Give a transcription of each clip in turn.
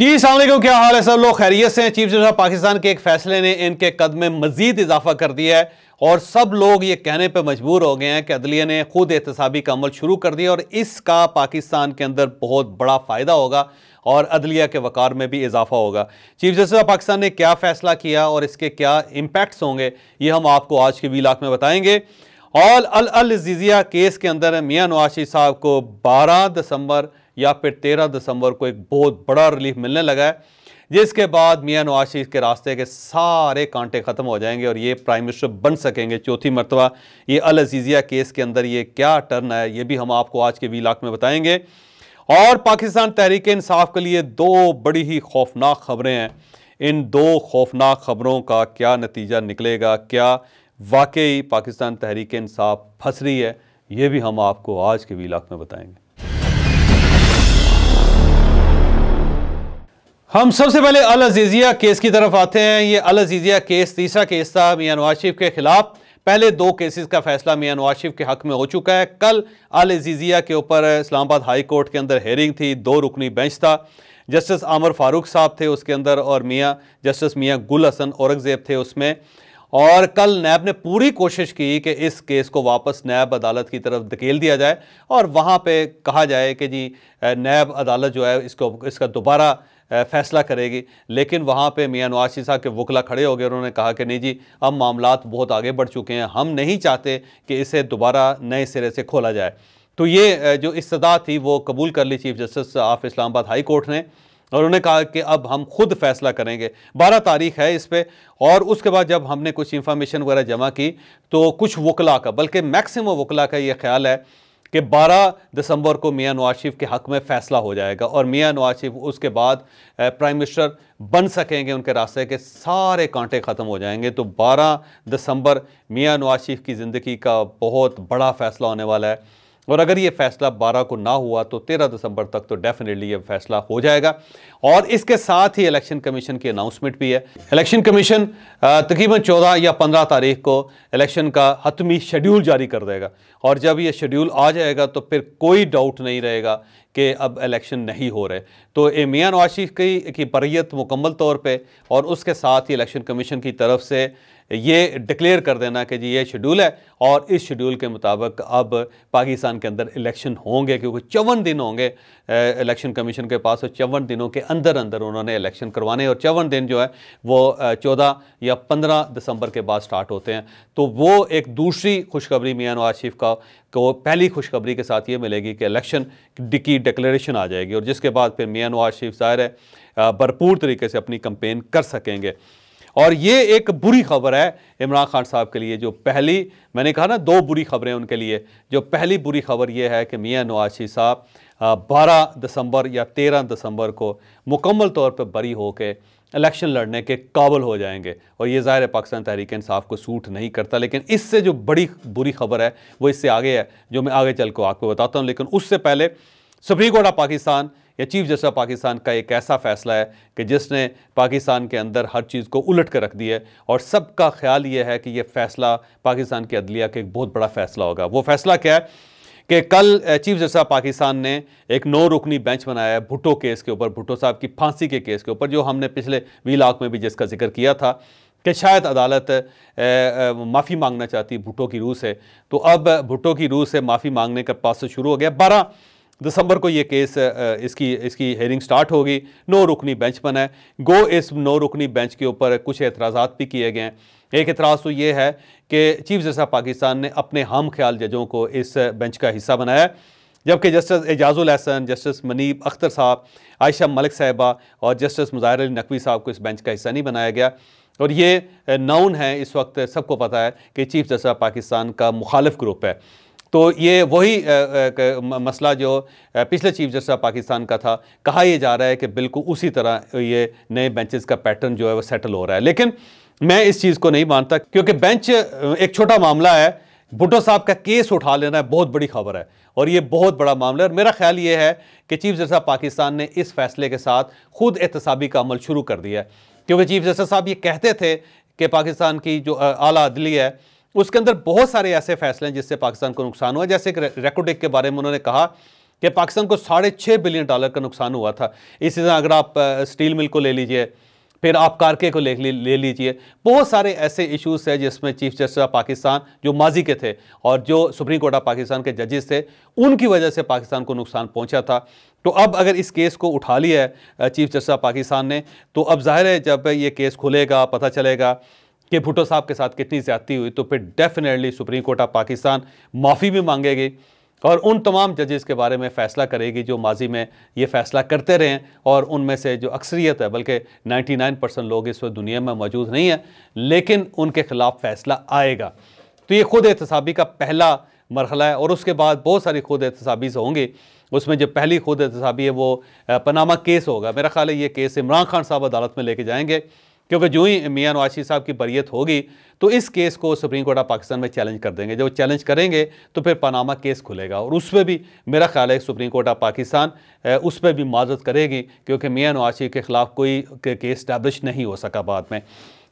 जी सलामकुम क्या हाल है सब लोग खैरियत से हैं चीफ जस्टिस ऑफ पाकिस्तान के एक फैसले ने इनके कद में मजीद इजाफा कर दिया है और सब लोग ये कहने पर मजबूर हो गए हैं कि अदलिया ने खुद एहतसाबी का अमल शुरू कर दिया और इसका पाकिस्तान के अंदर बहुत बड़ा फ़ायदा होगा और अदलिया के वक़ार में भी इजाफा होगा चीफ जस्टिस ऑफ पाकिस्तान ने क्या फ़ैसला किया और इसके क्या इम्पैक्ट्स होंगे ये हम आपको आज के वी में बताएंगे और अल अल जिजिया केस के अंदर मियाँ नवाशी साहब को बारह दिसंबर या फिर तेरह दिसंबर को एक बहुत बड़ा रिलीफ मिलने लगा है जिसके बाद मियाँ नवाज शरीफ के रास्ते के सारे कांटे ख़त्म हो जाएंगे और ये प्राइम मिनिस्टर बन सकेंगे चौथी मरतबा ये अल अजीज़िया केस के अंदर ये क्या टर्न है ये भी हम आपको आज के वी लाख में बताएंगे और पाकिस्तान तहरीक इंसाफ के लिए दो बड़ी ही खौफनाक खबरें हैं इन दो खौफनाक खबरों का क्या नतीजा निकलेगा क्या वाकई पाकिस्तान तहरीक इंसाफ फंस रही है ये भी हम आपको आज के वी लाख में बताएंगे हम सबसे पहले अल अजीज़िया केस की तरफ आते हैं ये अल अजीज़िया केस तीसरा केस था मियाँ नवाज शरीफ के ख़िलाफ़ पहले दो केसेस का फैसला मियाँ नवाज शरीफ के हक में हो चुका है कल अल अजीज़िया के ऊपर इस्लामाबाद हाई कोर्ट के अंदर हेयरिंग थी दो रुकनी बेंच था जस्टिस आमर फारूक साहब थे उसके अंदर और मियाँ जस्टिस मियाँ गुल हसन औरंगज़ेब थे उसमें और कल नैब ने पूरी कोशिश की कि इस केस को वापस नैब अदालत की तरफ धकेल दिया जाए और वहाँ पे कहा जाए कि जी नैब अदालत जो है इसको इसका दोबारा फैसला करेगी लेकिन वहाँ पे मियाँ नवाज साहब के वकला खड़े हो गए उन्होंने कहा कि नहीं जी अब मामला बहुत आगे बढ़ चुके हैं हम नहीं चाहते कि इसे दोबारा नए सिरे से खोला जाए तो ये जो इस्तः थी वो कबूल कर ली chief justice of Islamabad high court ने और उन्होंने कहा कि अब हम खुद फैसला करेंगे बारह तारीख है इस पर और उसके बाद जब हमने कुछ इन्फॉर्मेशन वगैरह जमा की तो कुछ वकला का बल्कि मैक्सिमम वकला का ये ख्याल है कि 12 दिसंबर को मियां नवाज शरीफ के हक़ में फ़ैसला हो जाएगा और मियां नवाज शरीफ उसके बाद प्राइम मिनिस्टर बन सकेंगे उनके रास्ते के सारे कांटे ख़त्म हो जाएंगे तो 12 दिसंबर मियां नवाज शरीफ की ज़िंदगी का बहुत बड़ा फ़ैसला होने वाला है और अगर ये फैसला बारह को ना हुआ तो तेरह दिसंबर तक तो डेफिनेटली ये फैसला हो जाएगा और इसके साथ ही इलेक्शन कमीशन की अनाउंसमेंट भी है इलेक्शन कमीशन तकरीबन चौदह या पंद्रह तारीख को इलेक्शन का हतमी शेड्यूल जारी कर देगा और जब ये शेड्यूल आ जाएगा तो फिर कोई डाउट नहीं रहेगा कि अब इलेक्शन नहीं हो रहे तो ए मियाँ नवाज की, की बरीत मुकम्मल तौर पर और उसके साथ ही इलेक्शन कमीशन की तरफ से ये डिक्लेयर कर देना कि जी ये शेड्यूल है और इस शेड्यूल के मुताबिक अब पाकिस्तान के अंदर इलेक्शन होंगे क्योंकि चौवन दिन होंगे इलेक्शन कमीशन के पास और चौवन दिनों के अंदर अंदर उन्होंने इलेक्शन करवाने और चौवन दिन जो है वो चौदह या पंद्रह दिसंबर के बाद स्टार्ट होते हैं तो वो एक दूसरी खुशखबरी मियाँ नवाज शरीफ का को पहली खुशखबरी के साथ ये मिलेगी कि इलेक्शन की डिक्लेरेशन आ जाएगी और जिसके बाद फिर मियाँ नवाज शरीफ ज़ाहिर है भरपूर तरीके से अपनी कंपेन कर सकेंगे और ये एक बुरी खबर है इमरान खान साहब के लिए जो पहली मैंने कहा ना दो बुरी खबरें उनके लिए जो पहली बुरी खबर ये है कि मियाँ नवाशी साहब 12 दिसंबर या 13 दिसंबर को मुकम्मल तौर पर बरी होकर इलेक्शन लड़ने के काबल हो जाएंगे और ये ज़ाहिर पाकिस्तान तहरीक इंसाफ को सूट नहीं करता लेकिन इससे जो बड़ी बुरी खबर है वो इससे आगे है जो मैं आगे चल को आपको बताता हूँ लेकिन उससे पहले सुप्रीम कोर्ट ऑफ पाकिस्तान या चीफ जस्टिस ऑफ पाकिस्तान का एक ऐसा फैसला है कि जिसने पाकिस्तान के अंदर हर चीज़ को उलट कर रख दिया है और सबका ख्याल ये है कि यह फैसला पाकिस्तान की अदलिया का एक बहुत बड़ा फैसला होगा वो फैसला क्या है कि कल चीफ जस्टिस ऑफ पाकिस्तान ने एक नौ रुकनी बेंच बनाया है भुटो केस के ऊपर भुटो साहब की फांसी के केस के ऊपर जो हमने पिछले वी लाख में भी जिसका जिक्र किया था कि शायद अदालत माफ़ी मांगना चाहती भुटो की रूह से तो अब भुटो की रूह से माफ़ी मांगने का पास शुरू हो गया बारह दिसंबर को ये केस इसकी इसकी हेयरिंग स्टार्ट होगी नो रुकनी बेंच बना है गो इस नो रुकनी बेंच के ऊपर कुछ एतराज़ा भी किए गए हैं एक एतराज़ तो ये है कि चीफ जस्टिस ऑफ पाकिस्तान ने अपने हम ख्याल जजों को इस बेंच का हिस्सा बनाया जबकि जस्टिस एजाजुल अहसन जस्टिस मनीब अख्तर साहब आयशा मलिक साहबा और जस्टिस मुजाहिर अली नकवी साहब को इस बेंच का हिस्सा नहीं बनाया गया और ये नाउन है इस वक्त सबको पता है कि चीफ जस्टिस ऑफ पाकिस्तान का मुखालफ ग्रुप है तो ये वही मसला जो पिछले चीफ जस्टिस ऑफ पाकिस्तान का था कहा यह जा रहा है कि बिल्कुल उसी तरह ये नए बेंचेस का पैटर्न जो है वो सेटल हो रहा है लेकिन मैं इस चीज़ को नहीं मानता क्योंकि बेंच एक छोटा मामला है भुट्टो साहब का केस उठा लेना है बहुत बड़ी खबर है और ये बहुत बड़ा मामला है और मेरा ख्याल ये है कि चीफ जस्टिस ऑफ पाकिस्तान ने इस फैसले के साथ खुद एहतसाबी का अमल शुरू कर दिया है क्योंकि चीफ जस्टिस साहब ये कहते थे कि पाकिस्तान की जो आला अदली है उसके अंदर बहुत सारे ऐसे फैसले हैं जिससे पाकिस्तान को नुकसान हुआ जैसे एक रेकोडिक के बारे में उन्होंने कहा कि पाकिस्तान को साढ़े छः बिलियन डॉलर का नुकसान हुआ था इसी तरह अगर आप स्टील मिल को ले लीजिए फिर आप कारके को ले ले लीजिए बहुत सारे ऐसे इश्यूज हैं जिसमें चीफ जस्टिस ऑफ पाकिस्तान जो माजी के थे और जो सुप्रीम कोर्ट ऑफ पाकिस्तान के जजेस थे उनकी वजह से पाकिस्तान को नुकसान पहुंचा था तो अब अगर इस केस को उठा लिया है चीफ जस्टिस ऑफ पाकिस्तान ने तो अब जाहिर है जब ये केस खुलेगा पता चलेगा कि भुटो साहब के साथ कितनी ज्यादती हुई तो फिर definitely supreme court of Pakistan माफ़ी भी मांगेगी और उन तमाम जजेस के बारे में फ़ैसला करेगी जो माजी में ये फ़ैसला करते रहे और उनमें से जो अक्सरियत है बल्कि 99 परसेंट लोग इस वक्त दुनिया में मौजूद नहीं हैं लेकिन उनके ख़िलाफ़ फ़ैसला आएगा तो ये खुद एहतसाबी का पहला मरहला है और उसके बाद बहुत सारी खुद एहतसाबीज होंगी उसमें जो पहली खुद एहतसाबी है वो पनामा केस होगा मेरा ख्याल है ये केस इमरान खान साहब अदालत में लेके जाएंगे क्योंकि जो ही मियाँ नवाशी साहब की बरीत होगी तो इस केस को सुप्रीम कोर्ट ऑफ पाकिस्तान में चैलेंज कर देंगे जब चैलेंज करेंगे तो फिर पनामा केस खुलेगा और उस पर भी मेरा ख्याल है सुप्रीम कोर्ट ऑफ पाकिस्तान उस पर भी माजत करेगी क्योंकि मियाँ नवाशी के ख़िलाफ़ कोई केस स्टैब्लिश नहीं हो सका बाद में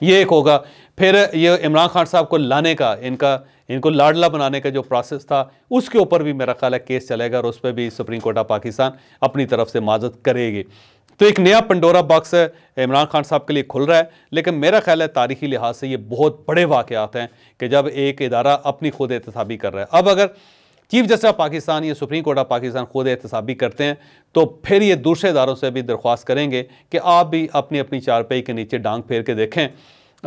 ये एक होगा फिर ये इमरान खान साहब को लाने का इनका इनको लाडला बनाने का जो प्रोसेस था उसके ऊपर भी मेरा ख्याल है केस चलेगा और उस पर भी सुप्रीम कोर्ट ऑफ पाकिस्तान अपनी तरफ से माजत करेगी तो एक नया पंडोरा बॉक्स इमरान खान साहब के लिए खुल रहा है लेकिन मेरा ख्याल है तारीखी लिहाज से ये बहुत बड़े वाक़ात हैं कि जब एक इदारा अपनी खुद एहतसाबी कर रहा है अब अगर चीफ जस्टिस ऑफ पाकिस्तान या सुप्रीम कोर्ट ऑफ पाकिस्तान खुद एहतसाबी करते हैं तो फिर ये दूसरे इदारों से भी दरख्वास्त करेंगे कि आप भी अपनी अपनी चारपाई के नीचे डांग फेर के देखें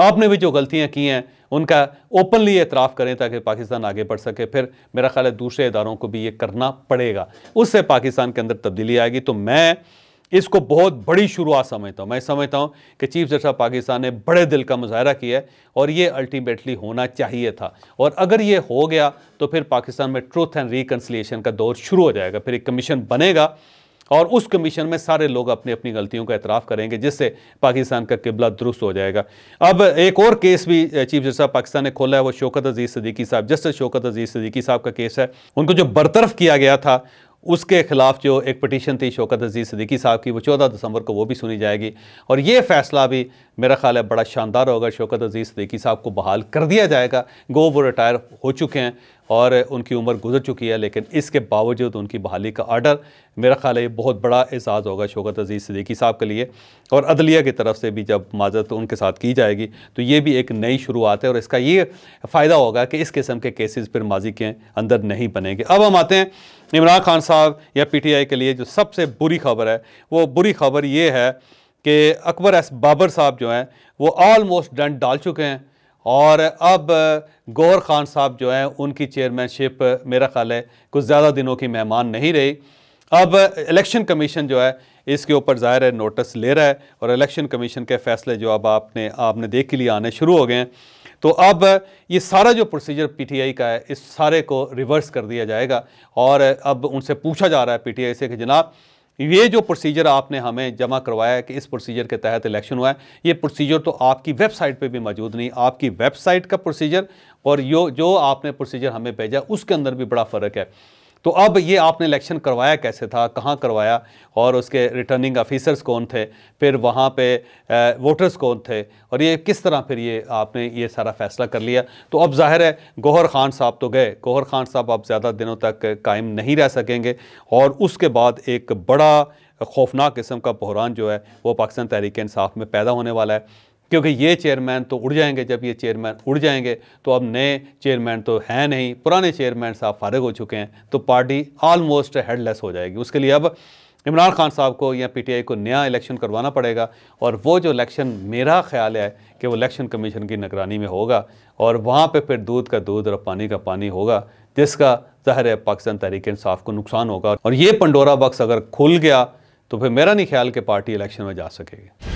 आपने भी जो गलतियाँ की हैं उनका ओपनली एतराफ़ करें ताकि पाकिस्तान आगे बढ़ सके फिर मेरा ख्याल है दूसरे इदारों को भी ये करना पड़ेगा उससे पाकिस्तान के अंदर तब्दीली आएगी तो मैं इसको बहुत बड़ी शुरुआत समझता हूँ मैं समझता हूँ कि चीफ जस्टिस ऑफ पाकिस्तान ने बड़े दिल का मुजाहरा किया है और ये अल्टीमेटली होना चाहिए था और अगर ये हो गया तो फिर पाकिस्तान में ट्रूथ एंड रिकन्सलिएशन का दौर शुरू हो जाएगा फिर एक कमीशन बनेगा और उस कमीशन में सारे लोग अपनी अपनी गलतियों का एतराफ़ करेंगे जिससे पाकिस्तान का किबला दुरुस्त हो जाएगा अब एक और केस भी चीफ जस्टिस ऑफ पाकिस्तान ने खोला है वो शौकत अजीज़ सदीकी साहब जस्टिस शौकत अजीज़ सदीकी साहब का केस है उनको जो बरतरफ किया गया था उसके ख़िलाफ़ जो एक पटिशन थी शौकत अजीज़ सदीकी साहब की वो चौदह दिसंबर को वो भी सुनी जाएगी और ये फ़ैसला भी मेरा ख्याल है बड़ा शानदार होगा शौकत अजीज़ सदीकी साहब को बहाल कर दिया जाएगा गो वो रिटायर हो चुके हैं और उनकी उम्र गुजर चुकी है लेकिन इसके बावजूद उनकी बहाली का आर्डर मेरा ख्याल है ये बहुत बड़ा एहसास होगा शौकत अजीज़ सदीकी साहब के लिए और अदलिया की तरफ से भी जब माजरत उनके साथ की जाएगी तो ये भी एक नई शुरुआत है और इसका ये फ़ायदा होगा कि इस किस्म के केसेस फिर माजी के अंदर नहीं बनेंगे अब हम आते हैं इमरान खान साहब या पी टी आई के लिए जो सबसे बुरी खबर है वो बुरी खबर ये है कि अकबर एस बाबर साहब जो हैं वो आलमोस्ट डंट डाल चुके हैं और अब गौर खान साहब जो हैं उनकी चेयरमैनशिप मेरा ख्याल है कुछ ज़्यादा दिनों की मेहमान नहीं रही अब इलेक्शन कमीशन जो है इसके ऊपर ज़ाहिर है नोटिस ले रहा है और इलेक्शन कमीशन के फैसले जो अब आपने आपने देख के लिए आने शुरू हो गए हैं तो अब ये सारा जो प्रोसीजर पीटीआई का है इस सारे को रिवर्स कर दिया जाएगा और अब उनसे पूछा जा रहा है पीटीआई से कि जनाब ये जो प्रोसीजर आपने हमें जमा करवाया है कि इस प्रोसीजर के तहत इलेक्शन हुआ है ये प्रोसीजर तो आपकी वेबसाइट पे भी मौजूद नहीं आपकी वेबसाइट का प्रोसीजर और यो जो आपने प्रोसीजर हमें भेजा उसके अंदर भी बड़ा फ़र्क है तो अब ये आपने इलेक्शन करवाया कैसे था कहाँ करवाया और उसके रिटर्निंग ऑफिसर्स कौन थे फिर वहाँ पे वोटर्स कौन थे और ये किस तरह फिर ये आपने ये सारा फैसला कर लिया तो अब जाहिर है गौहर खान साहब तो गए गौहर खान साहब अब ज़्यादा दिनों तक कायम नहीं रह सकेंगे और उसके बाद एक बड़ा खौफनाक किस्म का बहरान जो है वो पाकिस्तान तहरीक इंसाफ में पैदा होने वाला है क्योंकि ये चेयरमैन तो उड़ जाएंगे जब ये चेयरमैन उड़ जाएंगे तो अब नए चेयरमैन तो हैं नहीं पुराने चेयरमैन साहब फारग हो चुके हैं तो पार्टी ऑलमोस्ट हेडलेस हो जाएगी उसके लिए अब इमरान खान साहब को या पीटीआई को नया इलेक्शन करवाना पड़ेगा और वो जो इलेक्शन मेरा ख्याल है कि वो इलेक्शन कमीशन की निगरानी में होगा और वहाँ पर फिर दूध का दूध और पानी का पानी होगा जिसका जहर है पाकिस्तान तहरीक इंसाफ को नुकसान होगा और ये पंडोरा बक्स अगर खुल गया तो फिर मेरा नहीं ख्याल कि पार्टी इलेक्शन में जा सकेगी